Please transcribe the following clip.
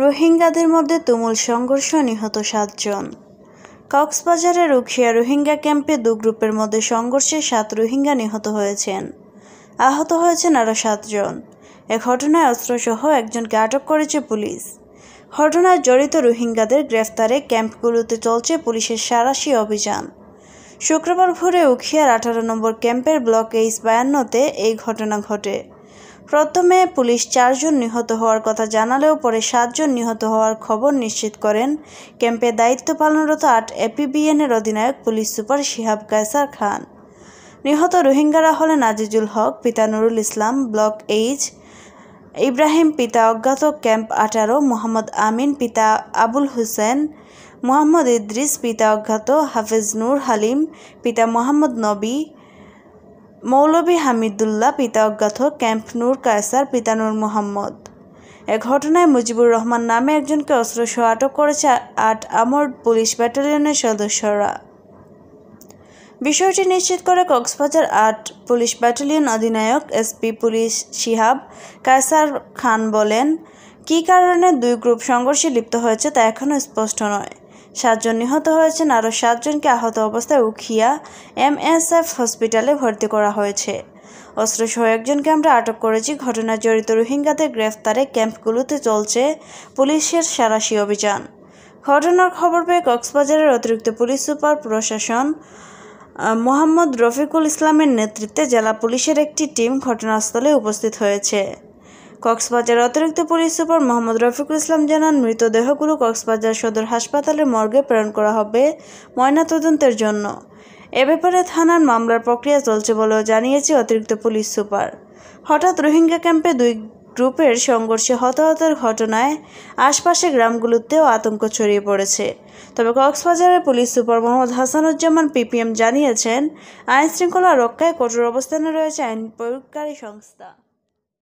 রোহিঙ্গাদের মধ্যে তুমুল সংঘর্ষ নিহত সাতজন কক্সবাজারের রুখিয়া রোহিঙ্গা ক্যাম্পে দু গ্রুপের মধ্যে সংঘর্ষে সাত রোহিঙ্গা নিহত হয়েছেন আহত হয়েছেন আরও সাতজন এ ঘটনায় অস্ত্রসহ একজনকে আটক করেছে পুলিশ ঘটনায় জড়িত রোহিঙ্গাদের গ্রেফতারে ক্যাম্পগুলোতে চলছে পুলিশের সারাশি অভিযান শুক্রবার ভোরে উখিয়ার আঠারো নম্বর ক্যাম্পের ব্লক এইচ বায়ান্নতে এই ঘটনা ঘটে প্রথমে পুলিশ চারজন নিহত হওয়ার কথা জানালেও পরে সাতজন নিহত হওয়ার খবর নিশ্চিত করেন ক্যাম্পে দায়িত্ব পালনরত আট এপিবিএনের অধিনায়ক পুলিশ সুপার শিহাব কায়সার খান নিহত রোহিঙ্গারা হলেন আজিজুল হক পিতা নুরুল ইসলাম ব্লক এইচ ইব্রাহিম পিতা অজ্ঞাত ক্যাম্প আঠারো মোহাম্মদ আমিন পিতা আবুল হুসেন মোহাম্মদ ইদ্রিস পিতা অজ্ঞাত হাফেজ নূর হালিম পিতা মোহাম্মদ নবী মৌলভী হামিদুল্লাহ পিতা অজ্ঞাত ক্যাম্প নূর কায়সার পিতা নূর মোহাম্মদ এ ঘটনায় মুজিবুর রহমান নামে একজনকে অস্ত্রসহ আটক করেছে আট আমর পুলিশ ব্যাটালিয়নের সদস্যরা বিষয়টি নিশ্চিত করে কক্সবাজার আট পুলিশ ব্যাটালিয়ন অধিনায়ক এসপি পুলিশ শিহাব কায়সার খান বলেন কি কারণে দুই গ্রুপ সংঘর্ষে লিপ্ত হয়েছে তা এখনও স্পষ্ট নয় সাতজন নিহত হয়েছেন আরও সাতজনকে আহত অবস্থায় উখিয়া এমএসএফ হসপিটালে ভর্তি করা হয়েছে অস্ত্রসহ একজনকে আমরা আটক করেছি ঘটনা জড়িত রোহিঙ্গাদের গ্রেফতারে ক্যাম্পগুলোতে চলছে পুলিশের সারাশি অভিযান ঘটনার খবর পেয়ে কক্সবাজারের অতিরিক্ত পুলিশ সুপার প্রশাসন মোহাম্মদ রফিকুল ইসলামের নেতৃত্বে জেলা পুলিশের একটি টিম ঘটনাস্থলে উপস্থিত হয়েছে কক্সবাজার অতিরিক্ত পুলিশ সুপার মোহাম্মদ রফিকুল ইসলাম জানান মৃতদেহগুলো কক্সবাজার সদর হাসপাতালের মর্গে প্রেরণ করা হবে ময়নাতদন্তের জন্য এ ব্যাপারে থানার মামলার প্রক্রিয়া চলছে বলেও জানিয়েছে অতিরিক্ত পুলিশ সুপার হঠাৎ রোহিঙ্গা ক্যাম্পে দুই গ্রুপের সংঘর্ষে হতাহতের ঘটনায় আশপাশের গ্রামগুলোতেও আতঙ্ক ছড়িয়ে পড়েছে তবে কক্সবাজারের police super Mohammad Hasanuzzaman PPM জানিয়েছেন আইনশৃঙ্খলা রক্ষায় কঠোর অবস্থানে রয়েছে আইন প্রয়োগকারী সংস্থা